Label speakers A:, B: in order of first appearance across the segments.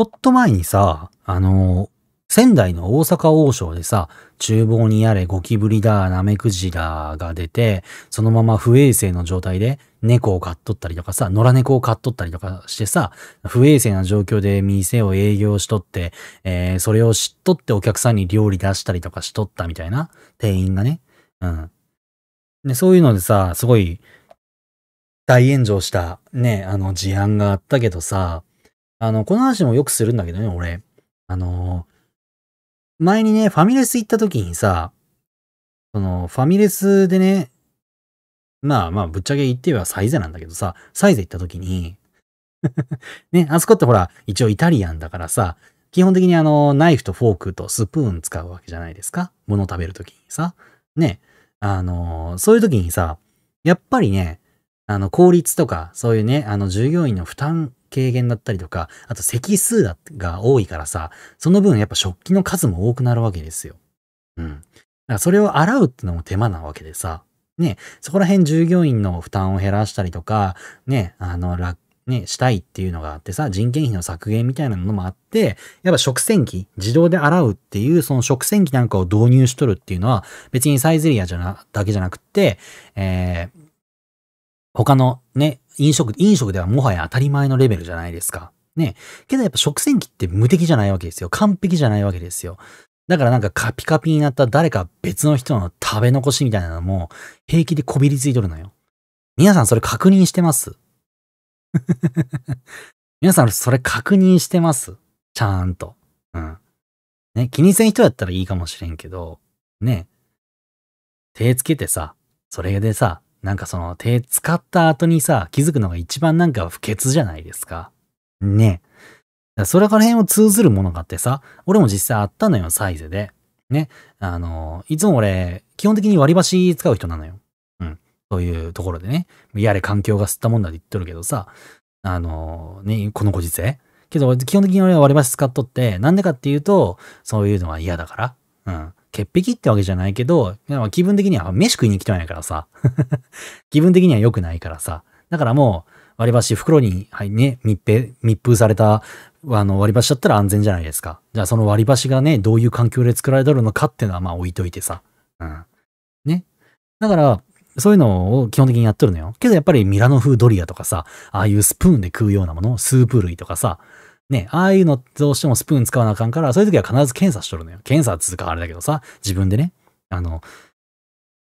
A: ちょっと前にさ、あの仙台の大阪王将でさ、厨房にやれゴキブリだ、ナメクジだが出て、そのまま不衛生の状態で猫を飼っとったりとかさ、野良猫を飼っとったりとかしてさ、不衛生な状況で店を営業しとって、えー、それを知っとってお客さんに料理出したりとかしとったみたいな、店員がね。うん。で、そういうのでさ、すごい、大炎上した、ね、あの事案があったけどさ、あの、この話もよくするんだけどね、俺。あの、前にね、ファミレス行った時にさ、その、ファミレスでね、まあまあ、ぶっちゃけ言ってはサイゼなんだけどさ、サイゼ行った時に ね、あそこってほら、一応イタリアンだからさ、基本的にあの、ナイフとフォークとスプーン使うわけじゃないですか。物食べるときにさ。ね。あの、そういうときにさ、やっぱりね、あの、効率とか、そういうね、あの、従業員の負担軽減だったりとか、あと席数が多いからさ、その分やっぱ食器の数も多くなるわけですよ。うん。だからそれを洗うってのも手間なわけでさ、ね、そこら辺従業員の負担を減らしたりとか、ね、あの、楽ね、したいっていうのがあってさ、人件費の削減みたいなのもあって、やっぱ食洗機、自動で洗うっていう、その食洗機なんかを導入しとるっていうのは、別にサイゼリアじゃな、だけじゃなくって、えー、他のね、飲食、飲食ではもはや当たり前のレベルじゃないですか。ね。けどやっぱ食洗機って無敵じゃないわけですよ。完璧じゃないわけですよ。だからなんかカピカピになった誰か別の人の食べ残しみたいなのも平気でこびりついとるのよ。皆さんそれ確認してます 皆さんそれ確認してますちゃんと。うん。ね、気にせん人やったらいいかもしれんけど、ね。手つけてさ、それでさ、なんかその手使った後にさ、気づくのが一番なんか不潔じゃないですか。ねそれから辺を通ずるものがあってさ、俺も実際あったのよ、サイズで。ね。あの、いつも俺、基本的に割り箸使う人なのよ。うん。そういうところでね。やれ環境が吸ったもんだって言っとるけどさ、あの、ね、このご時世。けど、基本的に俺は割り箸使っとって、なんでかっていうと、そういうのは嫌だから。うん。潔癖ってわけじゃないけど、気分的には飯食いに来てないからさ。気分的には良くないからさ。だからもう、割り箸袋に、はいね、密閉、密封された、あの、割り箸だったら安全じゃないですか。じゃあその割り箸がね、どういう環境で作られてるのかっていうのはまあ置いといてさ。うん。ね。だから、そういうのを基本的にやっとるのよ。けどやっぱりミラノ風ドリアとかさ、ああいうスプーンで食うようなもの、スープ類とかさ、ね、ああいうのどうしてもスプーン使わなあかんから、そういう時は必ず検査しとるのよ。検査つうかあれだけどさ、自分でね、あの、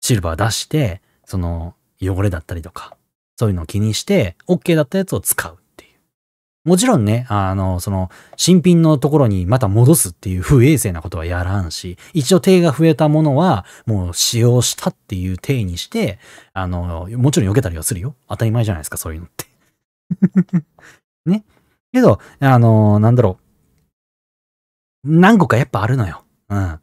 A: シルバー出して、その、汚れだったりとか、そういうのを気にして、OK だったやつを使うっていう。もちろんね、あの、その、新品のところにまた戻すっていう不衛生なことはやらんし、一応手が増えたものは、もう使用したっていう体にして、あの、もちろん避けたりはするよ。当たり前じゃないですか、そういうのって。ね。けど、あのー、なんだろう。何個かやっぱあるのよ。うん。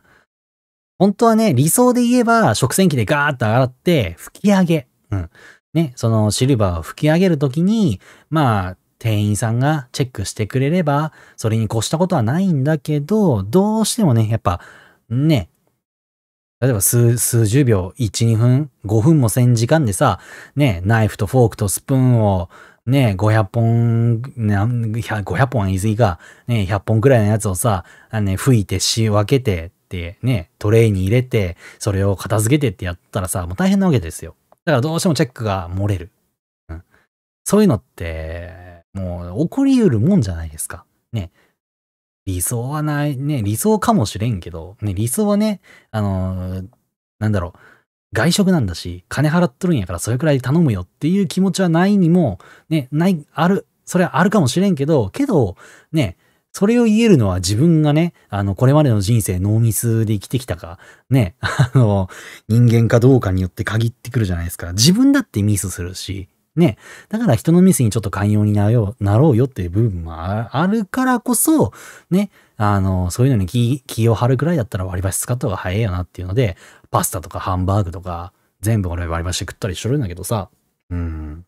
A: 本当はね、理想で言えば、食洗機でガーッと洗って、吹き上げ。うん。ね、そのシルバーを吹き上げるときに、まあ、店員さんがチェックしてくれれば、それに越したことはないんだけど、どうしてもね、やっぱ、ね、例えば数、数十秒、1、2分、5分も千時間でさ、ね、ナイフとフォークとスプーンをね、500本、500本は言い過ぎか、ね、100本くらいのやつをさ、ね、吹いて仕分けてってね、トレイに入れて、それを片付けてってやったらさ、もう大変なわけですよ。だからどうしてもチェックが漏れる。うん、そういうのって、もう起こり得るもんじゃないですか。ね。理想はない、ね、理想かもしれんけど、ね、理想はね、あのー、なんだろう、外食なんだし、金払っとるんやからそれくらい頼むよっていう気持ちはないにも、ね、ない、ある、それはあるかもしれんけど、けど、ね、それを言えるのは自分がね、あの、これまでの人生ノーミスで生きてきたか、ね、あの、人間かどうかによって限ってくるじゃないですか。自分だってミスするし、ね。だから人のミスにちょっと寛容になろう、なろうよっていう部分もあるからこそ、ね、あの、そういうのに気気を張るくらいだったら割り箸使った方が早いよなっていうので、パスタとかハンバーグとか、全部俺割り箸食ったりしとるんだけどさ、うん。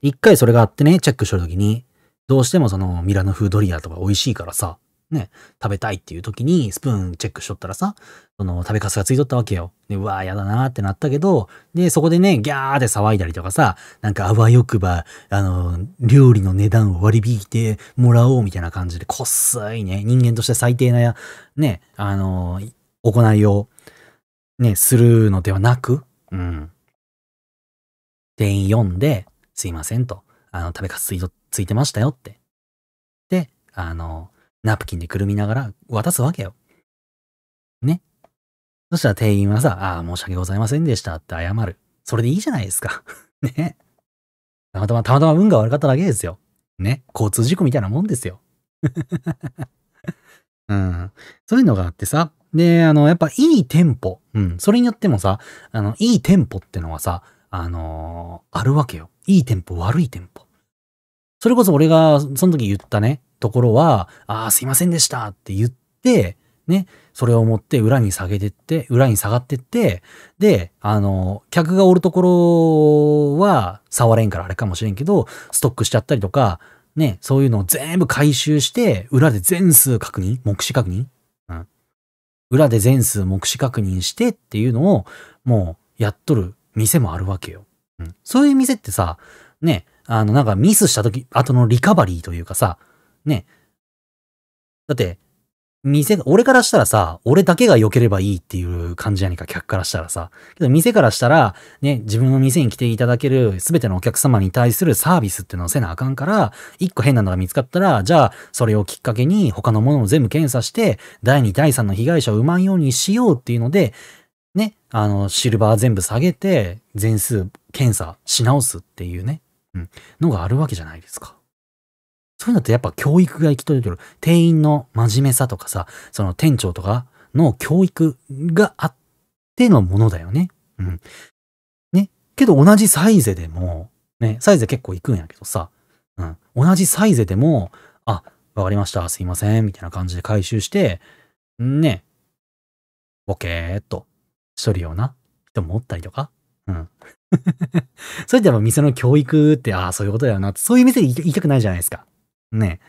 A: 一回それがあってね、チェックしとるときに、どうしてもそのミラノ風ドリアとか美味しいからさ、ね、食べたいっていう時にスプーンチェックしとったらさ、その食べかすがついとったわけよ。で、うわあ、やだなーってなったけど、で、そこでね、ギャーって騒いだりとかさ、なんかあわよくば、あの、料理の値段を割り引いてもらおうみたいな感じで、こっそいね、人間として最低な、ね、あの、行いを、ね、するのではなく、うん。店員読んで、すいませんと、あの、食べかすついてましたよって。で、あの、ナプキンでくるみながら渡すわけよ。ね。そしたら店員はさ、ああ、申し訳ございませんでしたって謝る。それでいいじゃないですか。ね。たまたま、たまたま運が悪かっただけですよ。ね。交通事故みたいなもんですよ。うん。そういうのがあってさ。で、あの、やっぱいい店舗。うん。それによってもさ、あの、いい店舗ってのはさ、あのー、あるわけよ。いい店舗、悪い店舗。それこそ俺が、その時言ったね、ところは、ああ、すいませんでしたって言って、ね、それを持って裏に下げてって、裏に下がってって、で、あの、客がおるところは触れんからあれかもしれんけど、ストックしちゃったりとか、ね、そういうのを全部回収して、裏で全数確認目視確認うん。裏で全数目視確認してっていうのを、もうやっとる店もあるわけよ。うん。そういう店ってさ、ね、あの、なんかミスした時、後のリカバリーというかさ、ね。だって、店、俺からしたらさ、俺だけが良ければいいっていう感じやねんか、客からしたらさ。けど店からしたら、ね、自分の店に来ていただける全てのお客様に対するサービスっていうのをせなあかんから、一個変なのが見つかったら、じゃあ、それをきっかけに他のものを全部検査して、第2、第3の被害者を生まんようにしようっていうので、ね、あの、シルバー全部下げて、全数検査し直すっていうね、うん、のがあるわけじゃないですか。そういうのってやっぱ教育が行き届いてる。店員の真面目さとかさ、その店長とかの教育があってのものだよね。うん。ね。けど同じサイゼでも、ね、サイゼ結構行くんやけどさ、うん。同じサイゼでも、あ、わかりました、すいません、みたいな感じで回収して、ね、ボケーっとしとるような人もおったりとか。うん。それってや店の教育って、ああ、そういうことだよなそういう店に行きたくないじゃないですか。ね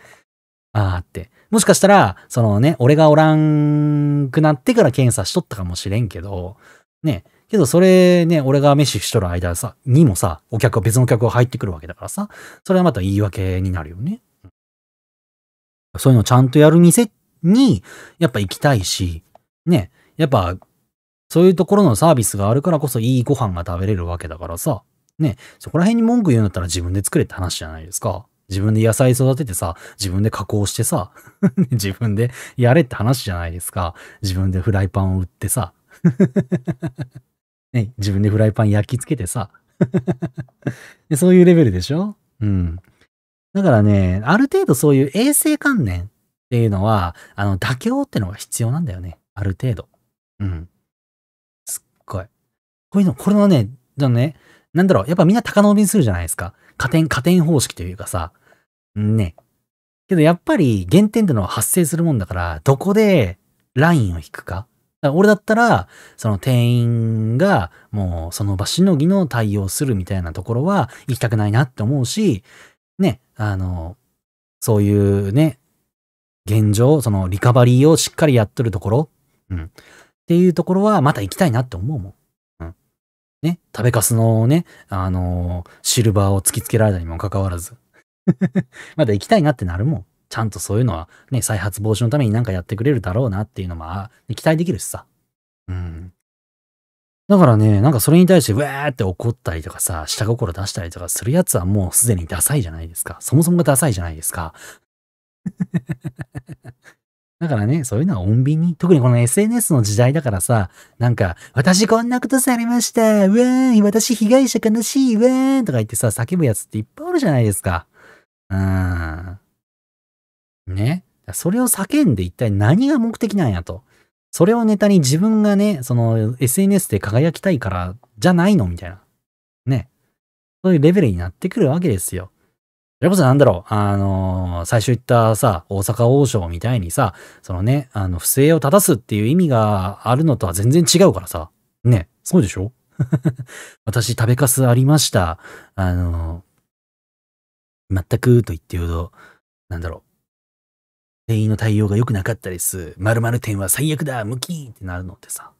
A: ああって。もしかしたら、そのね、俺がおらんくなってから検査しとったかもしれんけど、ね、けどそれね、俺が飯しとる間さ、にもさ、お客は別の客が入ってくるわけだからさ、それはまた言い訳になるよね。そういうのちゃんとやる店に、やっぱ行きたいし、ね、やっぱ、そういうところのサービスがあるからこそいいご飯が食べれるわけだからさ、ね、そこら辺に文句言うんだったら自分で作れって話じゃないですか。自分で野菜育ててさ、自分で加工してさ、自分でやれって話じゃないですか。自分でフライパンを売ってさ、ね、自分でフライパン焼き付けてさ で、そういうレベルでしょうん。だからね、ある程度そういう衛生観念っていうのは、あの、妥協ってのが必要なんだよね。ある程度。うん。すっごい。こういうの、これのね、じゃね、なんだろう、やっぱみんな高伸びするじゃないですか。加点、加点方式というかさ、ね。けどやっぱり原点ってのは発生するもんだから、どこでラインを引くか。だか俺だったら、その店員がもうその場しのぎの対応するみたいなところは行きたくないなって思うし、ね、あの、そういうね、現状、そのリカバリーをしっかりやっとるところ、うん。っていうところはまた行きたいなって思うもん。うん。ね、食べかすのね、あの、シルバーを突きつけられたにもかかわらず。まだ行きたいなってなるもん。ちゃんとそういうのはね、再発防止のためになんかやってくれるだろうなっていうのも、期待できるしさ。うん。だからね、なんかそれに対してうわーって怒ったりとかさ、下心出したりとかするやつはもうすでにダサいじゃないですか。そもそもがダサいじゃないですか。だからね、そういうのは穏便に、特にこの SNS の時代だからさ、なんか、私こんなことされました、うわーん、私被害者悲しい、うわーんとか言ってさ、叫ぶやつっていっぱいあるじゃないですか。うん。ね。それを叫んで一体何が目的なんやと。それをネタに自分がね、その SNS で輝きたいからじゃないのみたいな。ね。そういうレベルになってくるわけですよ。それこそなんだろう、あのー、最初言ったさ、大阪王将みたいにさ、そのね、あの、不正を正すっていう意味があるのとは全然違うからさ。ね。そうでしょ 私、食べかすありました。あのー全くと言ってほど、なんだろう。店員の対応が良くなかったりす。る。〇〇店は最悪だムキーってなるのってさ。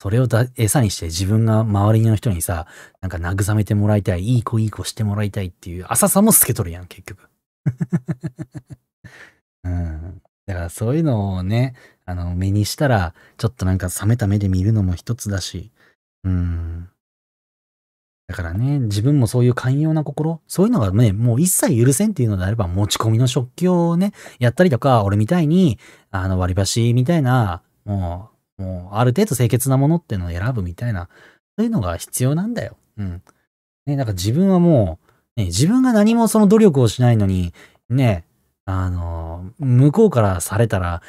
A: それを餌にして自分が周りの人にさ、なんか慰めてもらいたい、いい子いい子してもらいたいっていう浅さも透けとるやん、結局。うん。だからそういうのをね、あの、目にしたら、ちょっとなんか冷めた目で見るのも一つだし、うん。だからね、自分もそういう寛容な心、そういうのがね、もう一切許せんっていうのであれば、持ち込みの食器をね、やったりとか、俺みたいに、あの、割り箸みたいな、もう、もう、ある程度清潔なものっていうのを選ぶみたいな、そういうのが必要なんだよ。うん。ね、だから自分はもう、ね、自分が何もその努力をしないのに、ね、あの、向こうからされたら、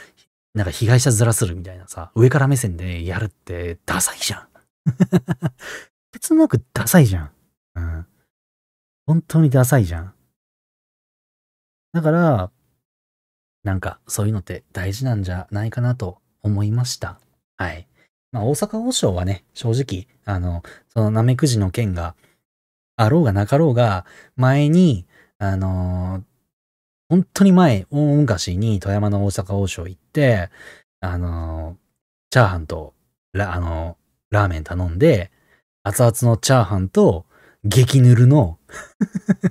A: なんか被害者ずらするみたいなさ、上から目線でやるってダサいじゃん。てつなくダサいじゃん。うん。本当にダサいじゃん。だから、なんかそういうのって大事なんじゃないかなと思いました。はい。まあ大阪王将はね、正直、あの、そのナメクジの件があろうがなかろうが、前に、あの本当に前、大昔に富山の大阪王将行って、あのチャーハンとあのラーメン頼んで、熱々のチャーハンと、激ぬるの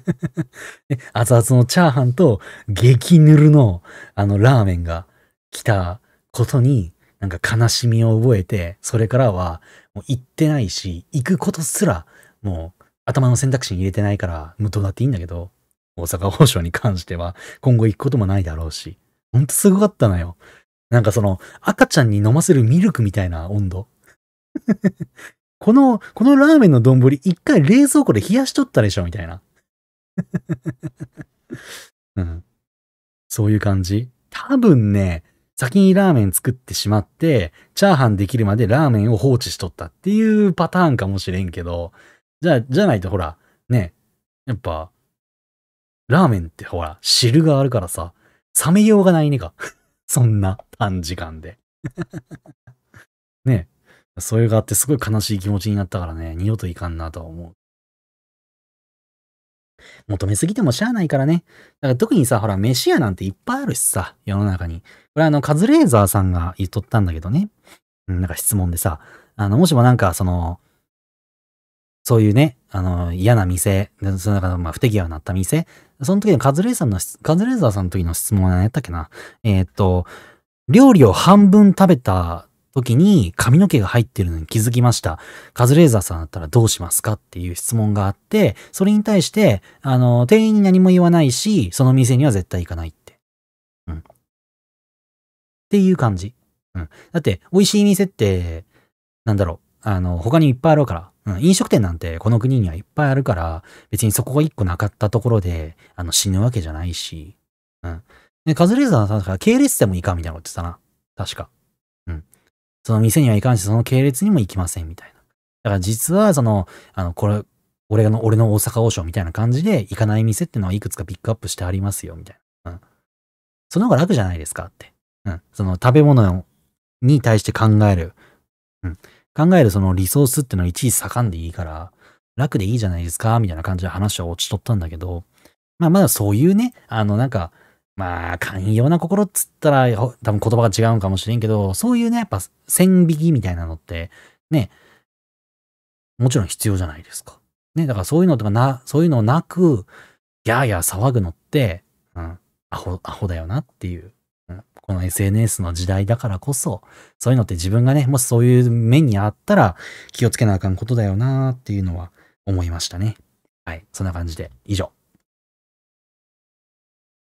A: 熱々のチャーハンと、激ぬるの、あの、ラーメンが来たことに、なんか悲しみを覚えて、それからは、もう行ってないし、行くことすら、もう、頭の選択肢に入れてないから、無駄だっていいんだけど、大阪王将に関しては、今後行くこともないだろうし、ほんとすごかったのよ。なんかその、赤ちゃんに飲ませるミルクみたいな温度。この、このラーメンの丼一回冷蔵庫で冷やしとったでしょみたいな。うん。そういう感じ。多分ね、先にラーメン作ってしまって、チャーハンできるまでラーメンを放置しとったっていうパターンかもしれんけど、じゃじゃないとほら、ね、やっぱ、ラーメンってほら、汁があるからさ、冷めようがないねか。そんな短時間で。ね、それがあってすごい悲しい気持ちになったからね、二度といかんなとは思う。求めすぎてもしゃあないからね。だから特にさ、ほら、飯屋なんていっぱいあるしさ、世の中に。これあの、カズレーザーさんが言っとったんだけどね。うん、なんか質問でさ、あの、もしもなんか、その、そういうね、あの、嫌な店、その中の、まあ、不手際になった店、その時のカズレーザーの、カズレーザーさんの時の質問は何やったっけな。えー、っと、料理を半分食べた時に髪の毛が入ってるのに気づきました。カズレーザーさんだったらどうしますかっていう質問があって、それに対して、あの、店員に何も言わないし、その店には絶対行かないって。うん。っていう感じ。うん。だって、美味しい店って、なんだろう。あの、他にいっぱいあるから。うん、飲食店なんてこの国にはいっぱいあるから、別にそこが一個なかったところで、あの、死ぬわけじゃないし。うん。で、カズレーザーさんから系列店もいかんみたいなこと言ってたな。確か。うん。その店には行かんし、その系列にも行きませんみたいな。だから実は、その、あの、これ、俺の、俺の大阪王将みたいな感じで、行かない店ってのはいくつかピックアップしてありますよ、みたいな。うん。その方が楽じゃないですかって。うん。その食べ物に対して考える。うん。考えるそのリソースってのはいちいち盛んでいいから、楽でいいじゃないですか、みたいな感じで話は落ちとったんだけど、まあまだそういうね、あのなんか、まあ、寛容な心っつったら、多分言葉が違うんかもしれんけど、そういうね、やっぱ線引きみたいなのって、ね、もちろん必要じゃないですか。ね、だからそういうのとかな、そういうのなく、やーやー騒ぐのって、うん、アホ、アホだよなっていう。この SNS の時代だからこそ、そういうのって自分がね、もしそういう目にあったら気をつけなあかんことだよなっていうのは思いましたね。はい、そんな感じで以上。